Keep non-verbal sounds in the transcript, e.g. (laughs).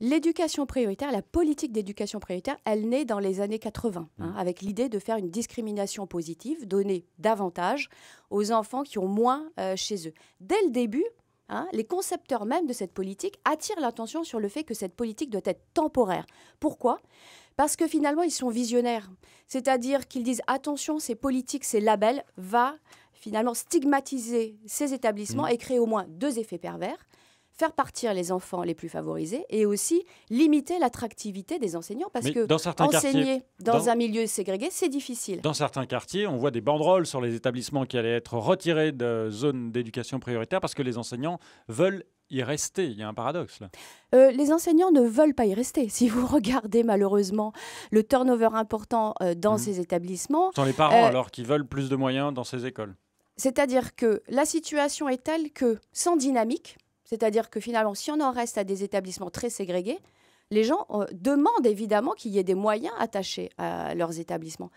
L'éducation prioritaire, la politique d'éducation prioritaire, elle naît dans les années 80, hein, mmh. avec l'idée de faire une discrimination positive, donner davantage aux enfants qui ont moins euh, chez eux. Dès le début, hein, les concepteurs même de cette politique attirent l'attention sur le fait que cette politique doit être temporaire. Pourquoi Parce que finalement, ils sont visionnaires. C'est-à-dire qu'ils disent attention, ces politiques, ces labels, vont finalement stigmatiser ces établissements mmh. et créer au moins deux effets pervers faire partir les enfants les plus favorisés et aussi limiter l'attractivité des enseignants parce que dans enseigner dans, un milieu ségrégué, c'est difficile. Dans certains quartiers, on voit des banderoles sur les établissements qui allaient être retirés de zones d'éducation prioritaire parce que les enseignants veulent y rester. Il y a un paradoxe là. Euh, les enseignants ne veulent pas y rester. (laughs) Si vous regardez malheureusement le turnover important euh, dans mhm. ces établissements. Ce sont les parents euh, alors qui veulent plus de moyens dans ces écoles. C'est-à-dire que la situation est telle que sans dynamique, c'est-à-dire que finalement, si on en reste à des établissements très ségrégés, les gens euh, demandent évidemment qu'il y ait des moyens attachés à leurs établissements.